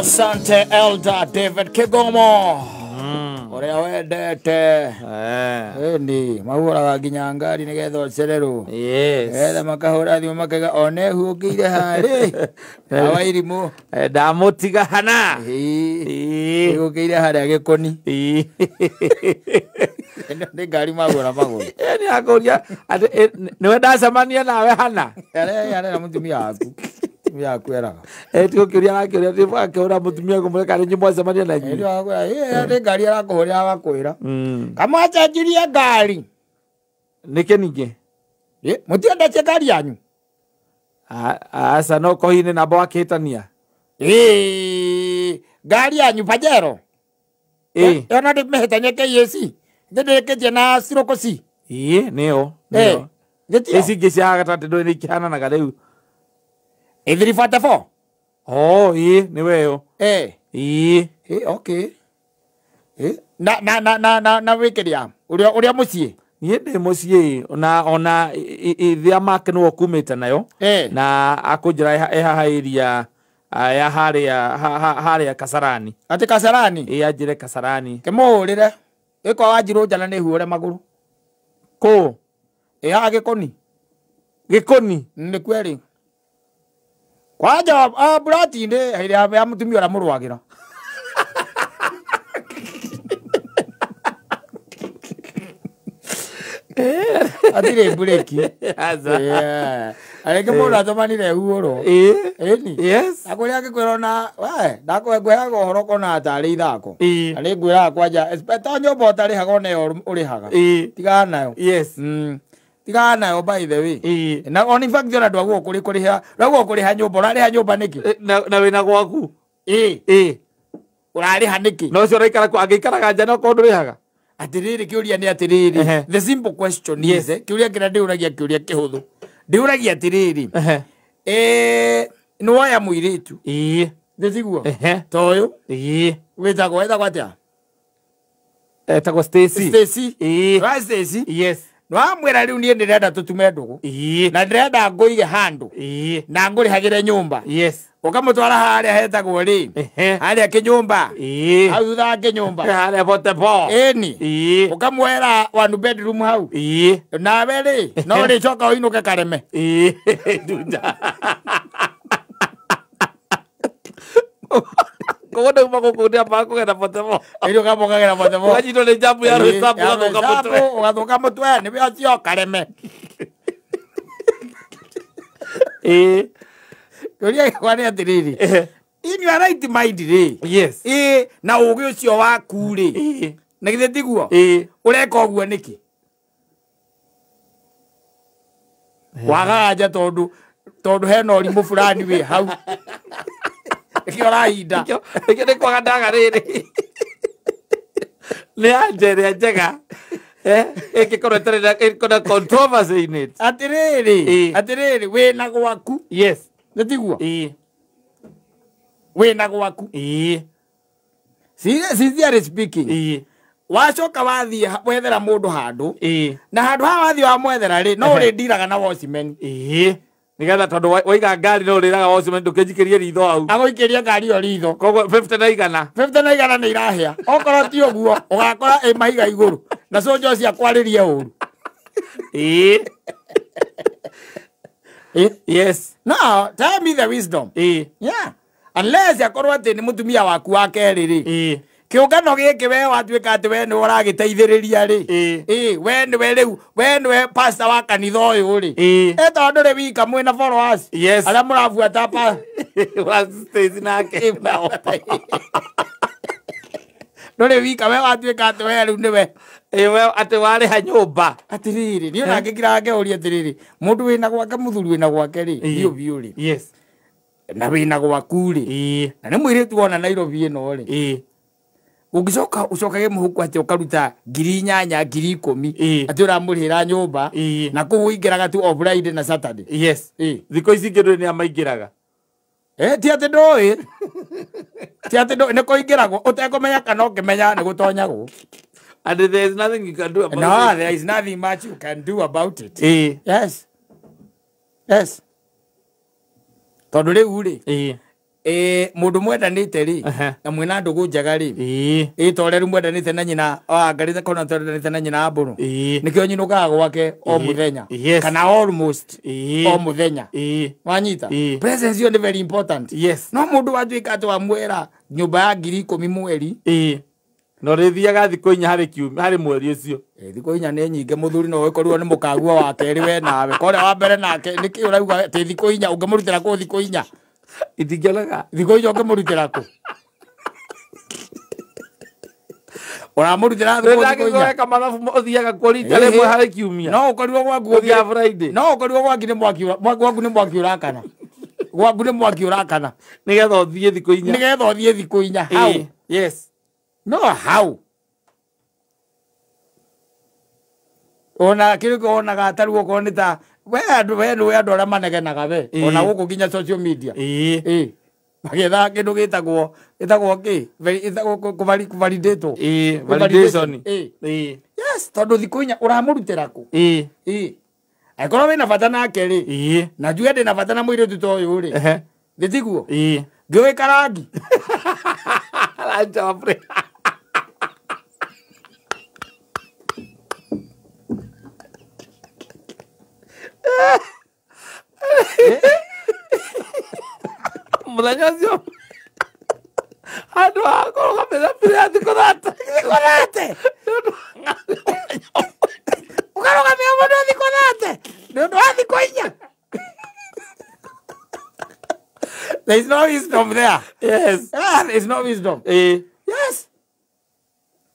Asante Elder David Kigomo. Mm. rä a wendete. Eh. Ni mahuraga nginya ngari getha å Yes. Getha makahũra thimũ makaiga one huũkĩire harĩ. Awa irimũ. Eh, ndamũtiga hana. ire harä harĩa gĩkoni. Ĩĩ. Nĩ ngari magũra magũra. Eh, akå ria eh, nä we ndacemanie nawe hana. Yare må na waku ya kwera etio kiria arakiria ti akora mutumia kumuleka ni nyimbo acemania na nyi ni ngari arakuhuria agakwira kamwacenjirie ngari niki ningi ngari yanyu aca no kohine namba wakihitania ngari yanyu pajero ona ndimihitanie kac ndindikitie na e ciroko ci ii nio nio eh, ici ingĩ ciaga tatĩ ndå nä ikihananaga rä u Eh, Idhirifata fo? Oh, ii, ni weyo. Oh. Eh. Ii. Eh, okay. Eh, eh. Na na na na na na wikiria. Uria uria mucii. Niä ndä må ciä ona ona ithä make nä kumä te nayo na akå njä ra ähahairia ya harä a harä a kacarani atä kacarani ä anjä re kacarani kä må hå rä re ä kwa wanjirå njana nä huå re magå rå kå ä haha gä kå ni gä kå ni nä kwerä kwanja ah, buratinde hä ä ya må tumia å rä a må rwagä ra eh. atirä mbureki arä ngä eh. må ndå eh. atåmanire huårwo ni akå rä angä kwä rona ndakweheaga å horo kona tarä ithako arä ngwä raga kwanja to nyå mba å tarä haga å rä haga tigana nayo mm. tigana nayo by the way e. na on in fact ona ndwagwo kuri kuri ha ndwagwo kuri ha nyumba urari ha nyumba niki eh, na na wina gwaku eh eh urari ha niki no cio raikara ku angeikaraga nja no kondu haga atiriri kiuria ni atiriri the simple question is eh kiuria kira ndi uragia kiuria kihuthu ndi uragia atiriri eh eh no waya muiritu eh eh toyo eh wetagwo wetagwo atia etagwo stacy stacy eh right stacy yes no riu nie ndirenda tutume ndugu na ndirenda nguige handu na ngurihagire nyumba yes ukamutwara haria hetagwo ri haria kinyumba hau thutha kinyumba haria potepo ĩni ukamwera wanu bedroom hau nawe ri no ũrĩcoka ũinũke kareme ndunda kogonde magukunia maku gena potebo irio kamogagera potebo gajito ni jabu ya resabu gathuka mutwe ugathuka mutwe ni bia cio kareme ä ria gä kwa nä atä rä right mind rä ä na å gä å cio waku rä eh. na githä tiguo å eh. reka å guo eh. wagaga nja tondå tondå hena å rimå burani hau kä o ä kä nä kwaga ndaga rä rä nä anja ä rä a njega ä ngä korwo ä atä rä rä atä rä rä wä na gwaku yes nä tiguo wä na gwaku sincerely wacoka wathiä wethera må ndå handå na handå hawa wathiä wamwethera rä no rä ndiraga na wocimeni e nigetha tondu waiga ngari no riraga wocio ndukinjikirie ritho au agoikiria ngari yo ritho koguo fifty na igana fifty na igana nä irahia okorwo ti å guo å gakora ä mahiga igå rå na cå njo ciakwarä rie å ru yes now tell me the wisdom yeah unless akorwo atä nä må tumia waku wa kerä rä kiungano giki we watuika ati we ni uragiteithiriria ri i we ni we riu we ni we pasta wa kanitha uyu ri i tondu ri wika mwi na followers yes aria murabuata pa wastazi nake nao ndå wika we watuä ka atä we rä u we atä warä ha nyå mba atä rä rä nä ona ngä kira ngä å ria atä rä rä må ndå na gwake må thuri wä na gwake rä biå biå yes na wä na gwaku rä na nä mwä rä tu wona nairobi ä no rä ugicoka ucokage muhuko ati ukaruta ngiri inyanya ngiri ikumi ati uramurihira nyumba na kuu uingiraga tu o friday na saturday yes thikå ici ngä ndå nä amaingäraga ti atä ndå ä ti atä ndå nä kå ingäragwo å tekå menya kana å ngä menya And there is nothing you can do about no, it. No, there is nothing much you can do about it. E. Yes. Yes. Tondå rä u Eh ä må ndå mwendanä ri na mwena ndå gå njaga rä ä torä rä mwendanä te na nyina ngarä kona twendanä te na nyina mbå rå nä kä o nyina å kaga gwake o må thenya kana almost o må thenya wanyita presence ä nä very important yes. no må ndå watuä ka twamwera nyumba ya ngiri ikå mi mweri no rä thiaga thikå inya harä kiumia harä mweri å cio thikå inya nä nyinge må thuri no korirwo nä må kagua wa kerä we nawe korä wa mbere nake nä kä å raigua atä thikå inya å ngä må rutä ra kå thikå inya itingĩoneka thikũ å ngĩmũrutĩra kũ ũramũrutĩra thikũeka mathabu ũthiaga kuo rita rĩmwe harĩ kiumia no ũkorirwo gwaku ũthia friday no ũkorirwo gwaki nĩ mwaki gwaku nĩ mwaki ũrakana gwaku nä mwaki å nĩgetha ũthiĩ thikũ inya nĩgetha ũthiĩ thikũ inya hau yes no hau ona kä rä kå wonaga atarä okorwo nä ta we andå we nä andå arä a manegenaga we ona gå kå nginya social media magetha kä ndå gä tagwo ä tagwo kä kå validä two tondå thikå inya å ramå rutä ra kå angäkorwo wä na bata nake-rä na njuge ndä na bata na må irä tu ta å yå rä thä tiguo ngä wä karangi muthenya ũcio handũ ha kũrũgamĩrĩra Pirathi kũthata kũthate ũkarũgamĩrĩra mũndũ ũthi kũthate nĩ ũndũ wa thikũ inya There is no wisdom there. Yes. Ah, there is no wisdom. Eh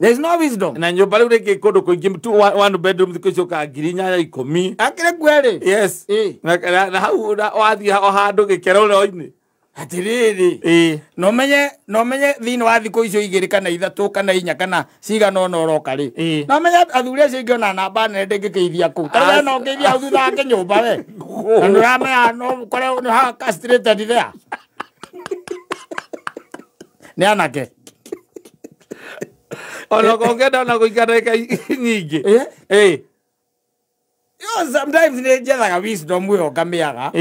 there is no wisdom na nyumba riu ringi kundu kuingi tu one bedroom thiku icio ka ngiri ya ikumi akire kweri yes na hau wathii o handu gikero roini atiriri no menye no menye thini wa thiku icio igiri kana ithatu kana inya kana cigana ona ũroka rĩ no menye athuri acio ingĩ ona namba nene ndĩngĩkĩithia kũu tarĩwe no ngĩithia hau thutha wake nyũmba we na nĩ ũramenya no kore nĩ ha castrated there nĩ anake ona kongenda ona guikara ika nyingi eh? yo sometimes ni njethaga wisdom yo ngamiaga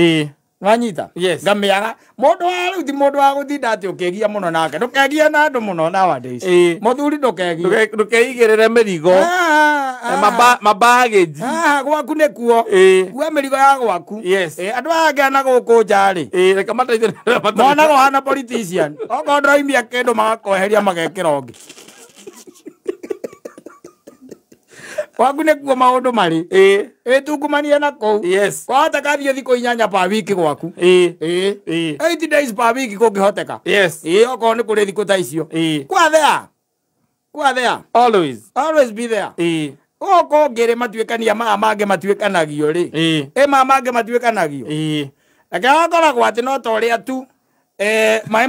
wanyita yes. ngamiaga mundu wa riu ti mundu wa gutinda ati ukegia muno nake ndukegie na andu muno nowadays muthuri ndukegie ndukeigirire mirigo ah, eh, ah. mabagage ah, gwaku nä kuo kua mä rigo ya gwaku andå ayangeana gå kå njari mona gå hana okorwo ndroimia kä ndå magakoeheria magekä ra å ngä kwagu nä kuo maå ndå marä ä tungumania na kå u kwahota kathiå thikå inyanya pa wiki gwaku days pa wiki kå ngä hoteka okorwo nä kå rä ta icio kwathea kwathea always always be there goko ngä rä matuäkania maa mangä matuäkanagio rä ä maa mangä matuäkanagio reke gakoragwo atä no ta å rä a tu maä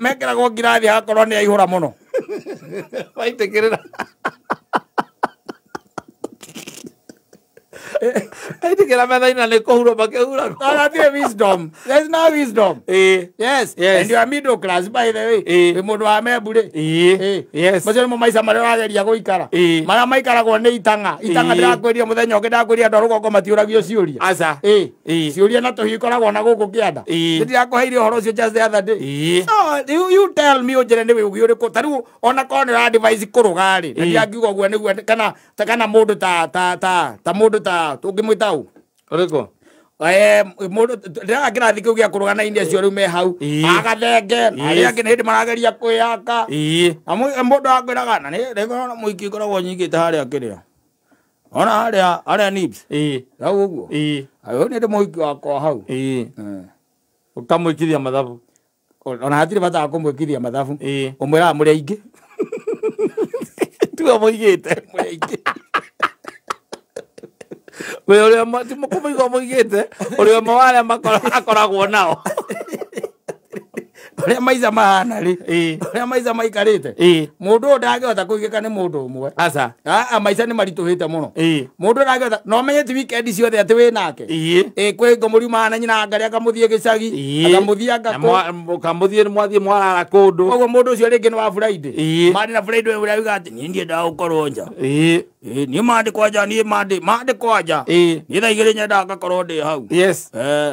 mekäragwo ngirathi agakorwo nä aihå ra må Eti kila mara ina leko huro bake huro. No, wisdom. There's no wisdom. Yes. yes. And you are middle class by the way. Eh. Mundu wa mebure. Eh. Yes. Macio mo maica maria wageria guikara. Eh. Maria kwa ne itanga. Itanga ndirakwĩria mũthenya ũngĩ ndakwĩria andũ rũgongo matiũragio ciũria. Asa. Eh. Ciũria na tũhiũ ikoragwo na gũkũ kĩanda. Ndĩrakũheire ũhoro ũcio just the other day. No, you, you tell me ũnjĩre nĩ wĩugi ũrĩkũ. Ta rĩu kwa korwo nĩ ũra device kũrũga rĩ. kwa kwa ũguo kwa kana kana mũndũ ta ta ta ta mũndũ ta out ungi mwita u uriko eh, ndiraga kirathi kiu gia kuruganainie acio riu me hau agathenge na aria angi hindi marageria kwiyaka na mundu eh, angwiraga na nigona muiki ngoragwo nyingite haria akiria ona haria haria nips hau uguo ayo nindi muiki eh. wakwa hau ukamwikithia mathabu ona hatirä bataga kå mwä mathabu å mwä raga må rä a tuga må igä te må rä a we å rä a timå kå må igua må igä te å rä a a akoragwo nao ria ah, ah, maica mahana rä ria maica maikarä te må ndå å ndangähota kå igä ka maica nä maritå hä te må no menye ti wikendi ciothe atä wä nake kwä ngå må mahana nyinanga rä akamå thiä gä cagi akamå mwarara kå koguo må ndå å cio wa burainde marä na burainde å rä wiga atä niä ndiendaga gå korwo nja niä mandä kwanja niä mandä kwanja niä thaigä rä nyendaga ngakorwo ndä hau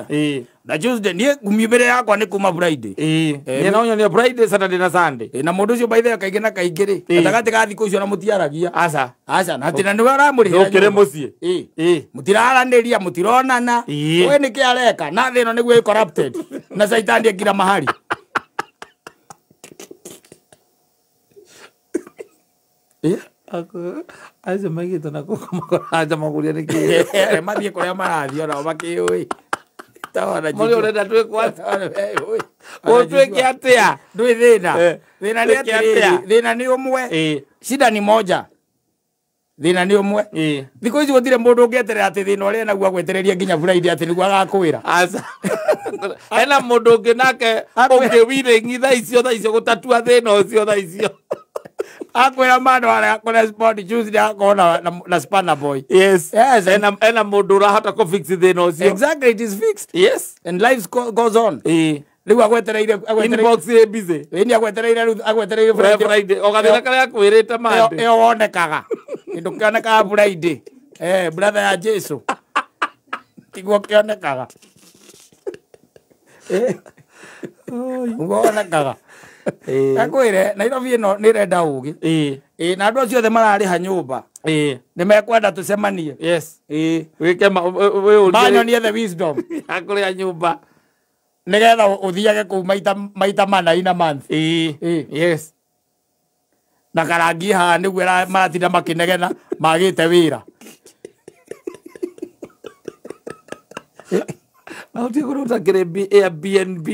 eh na Tuesday nie mibire yakwa ni kuma Friday ee, eh nie no nyonia Friday Saturday na Sunday eh, na mundu ucio by the ee. na kaingi ri gatagati ga thiku ucio na mutiaragia aca aca na tina ni wara muri ukire mucii eh ee. eh mutiraraniria mutironana we ni ki areka na thino ni we corrupted na saitani ngira mahari eh aca maigitwo na kå makoraja magå ria nä kä mathiä kå rä a marathiä onao makä må rä renda twä kå twä kä atä a ndwä thä na thä na nä atä thä na nä å mwe shida ni moja thina ni umwe eh. thiku ici gutire mundu ungeterera ati thina uria naguo agwetereria nginya friday ati niguo agakwira hena mundu ungi nake ungiwiring'i tha icio tha icio gutatua thina ucio tha icio akwä ra sport juice juzi kona na spanner boy yes yes and and ena mundu hata ko fix the ucio exactly it is fixed yes and life go, goes on eh riu agwetereire inbox ä mbize ni agwetereire ile friday ogathira karia akwirite mande iyo wonekaga kindu ka friday eh brother ya jesu tiguo kaga. eh kaga ngwire nairobi ino nä renda å gä na andå acio othe mararä ha nyumba mba ni mekwenda tå cemanie manyonie the wisdom akå rä the wisdom mba nä getha å thiage kå u maita ina month yes na karangi ha ni gwira maratinda makä negena magä te na uti kuruta rå airbnb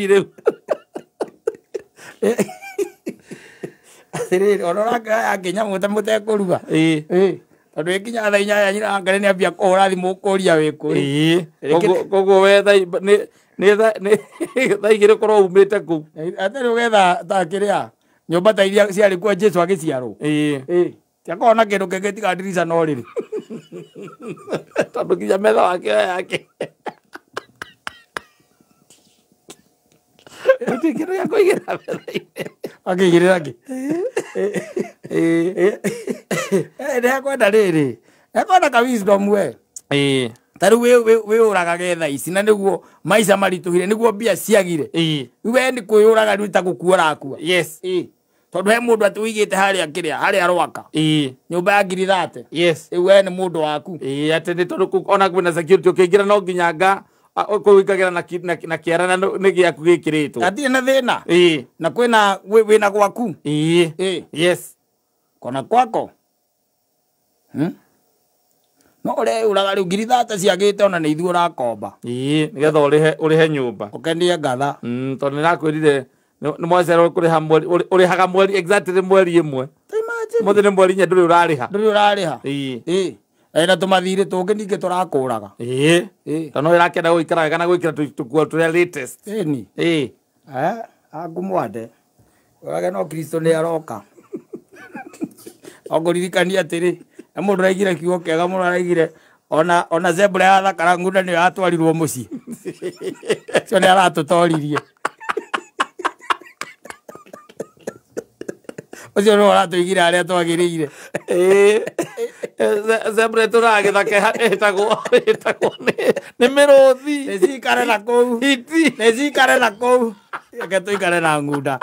atiriri ona ranga yakinya muta mutekũruga tondå ä kinya tha inyanya nyirangane nä ambia kå hå ra thimå kå ria wä kå we tha igä rä korwo umä te kå u atarä å getha takä rä a nyå ta iria ciarä kuo jesu agä ciarwo tiakorwo na kä ndå kengä no rä rä tondå metha wake yake Estoy quiero ya coger la verdad. Aquí quiere aquí. Eh. Eh. Eh. Eh. Eh. Eh. Eh. Eh. Eh. Eh. Eh. Eh. Eh. Eh. Eh. Eh. Ta rä u å raga getha ici na nä guo maica maritå hire nä guo mbia ciagire we nä kå å raga ta gå kua rakua tondå he må ndå atä å igä te harä a kä rä a harä a rwaka nyå mba yangiri thate we nä må ndå waku atä nä tondå ona kwä na å kä ingä ra no nginya nga Ah, kuingagira na na, na kiara na gä kä rä two gatirä na thä na na kwä na wä na gwaku yes kona kwako no å reåraga rä u ngiri thata ciagä ona nä ithuä å rakomba ä nä getha å rä he nyå mba å kendie ngatha mm, tondå nä rakwä rire nä mwacerwo kå rä ha mweri å rä haga mweri exactly mweri ä mwe må thä nä mweri inya ndå rä å rarä ha ndå rä na tå mathirä tå ngä ningä tå rakå raga to no ä rakenda gå ikaraga kana gå ikira tå kuo tå rä a angumwande å rage no kristo nä aroka ongå ririkania atä na må raigire kiugo kega må araigire ona ona zebra ya thakara ngunda nä atwarirwo må cio nä aratå toririe å cio nä aratå igire a twagä zebra tå ĩtagwo nĩ mä rå thi nä cikare na kå u nä cikare na kå u reke tå ikare na ngunda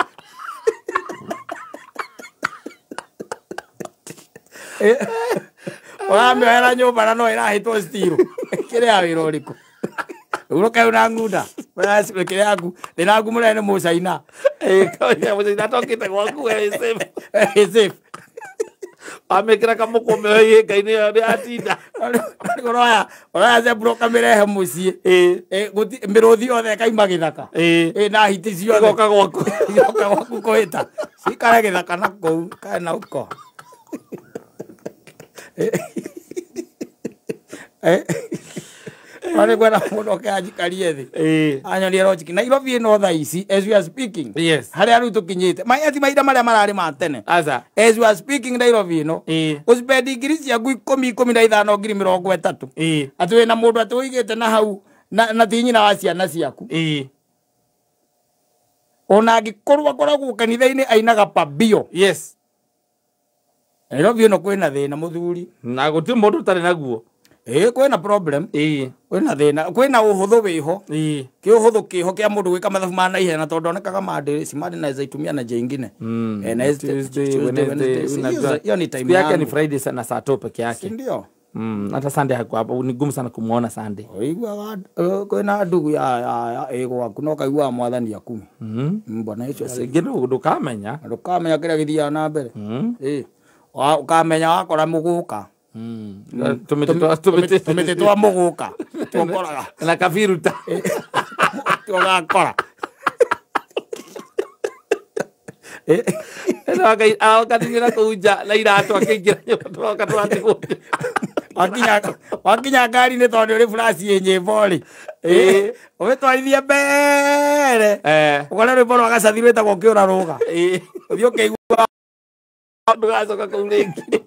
å ramĩohera nyå mba na no ä rahä two kä rä a wä ra å rä kå uroka una nguda basi peke yangu ninagu mwana ni musaina eh kawa musaina tokita kwangu eh safe eh amekira kamukombe ye ngaini yo ni atinda oroya oroya zebro kamire he muci eh eh guti miruthi othe kaima githaka eh na hiti cio goka gwaku goka gwaku koita sikara githaka na kou kana uko eh wari gwena mundu akiaji karie thi anyorie logic na iro thie no tha ici as we are speaking yes hari aru tukinyite mai ati maida mara mara ma matene. Asa. as we are speaking na iro thie no uspendi ya gui ikumi ikumi na ithano ngiri mirongo etatu ati wina mundu ati uigite na hau na, na ti nyina wa ciana ciaku ona angikorwo akoragwo kanitha-inĩ ainaga pabio yes nairobi ĩno kwĩna thĩna mũthuri na gũtirĩ mũndũ ũtarĩ naguo ä kwä problem kwä na thä na kwä na å hå thå wä ho kä å hå thå kä ho kä a må ndå gwä ka mathabu ma naihena tondå onekaga mandä cimarä na na jengine hmm. hmm, hata sande hakuwapo ni ngumu sana kumwona sande iguaga eh, kwina ndugu ya igwaku no kaiguaga mwathani aku hmm. bwana icio singä ndåkamenya ndåkamenya kä rä a gä thiaga na mbere å kamenya wakora må gå ka tå mä tä twa må gå ka tåkoraga na kabiruta tågakora aroka ra kå u nja na iratå akä ingä ra nyå mba tåroka wakinya ngari nä å rä buraci ä nyä mborä å mä twarithie mbere å kona rwä mbo rwa gacathi rwä tagwo kä å ra rå ga å thiä å kä igua ndå gacoka kå u rä ngä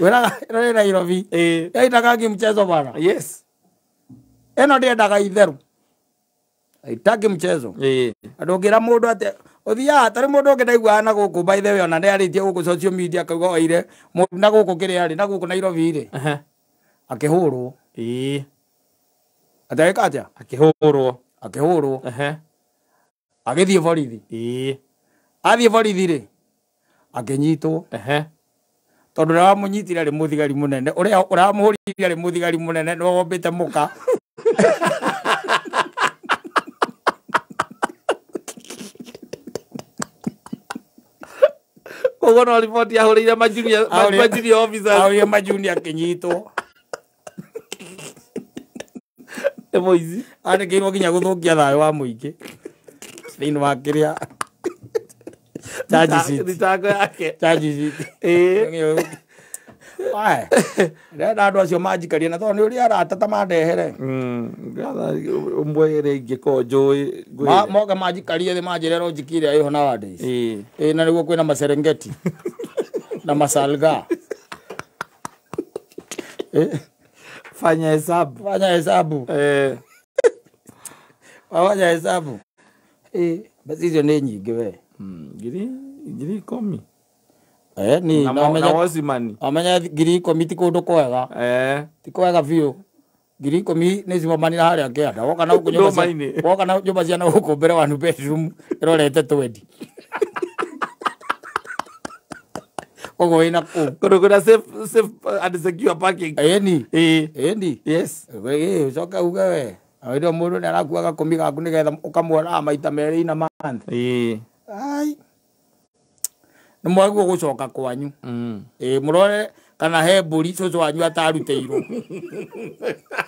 wä nairobi eh. yaitakangi mchezo bana yes ä no ndä itheru aitaki mchezo eh. andå ngä ra må ndå atä å thiaga tarä må ndå å ngä ndaiguaga na gå kå mbaithe we ona nä arä tie gå kå social media akauga oire na gå kå kä rä arä na gå kå nairobi rä akä hå rwo eh. atagä ka atä a akä hå rwo akä hå rwo agä thiä borithi athiä borithi rä akinyitwo tondå rä a wamå rä må thigari må nene å rä a munene no hå muka rä må thigari må nene nä wombä te må ka koguo no riboti ahå rä ire majuniahå rä majunia akä nyitwo må ici anä kä irwo nginya gå thå thayå wa må ingä thä inä wa kiria. rä a mĩtango yake eh. ndenda andå acio manjikarie na tondå nä å rä arata ta mandehere mwe mm, rä ngä korwo njå ä moka manjikarie thä manjä rero njiki ä rä a ä ho nowadays ä eh. na nä guo kwä na macerengeti na masalga eh. fanya hesabu fanya hesabu fanya hesabu basi hizo nä nyingä wee mm, ngiri ngiri ikumi eh ni na wamenya wazimani wamenya ngiri ikumi ti kundu kwega eh ti kwega biu ngiri ikumi ni cimamanira haria kianda woka na guku woka na nyumba ciana guku mbere wa bedroom irorete twendi koguo wina kuu kundu kwina safe safe uh, and secure parking eni eh, eni eh, yes ucoke uge we awirio mundu ni arakuaga kumi gaku nigetha ukamwona maita meri ina month ai nä mwagua gå coka kwanyu må mm. rore kana he mbå ri cå cå wanyu ataruteiirwo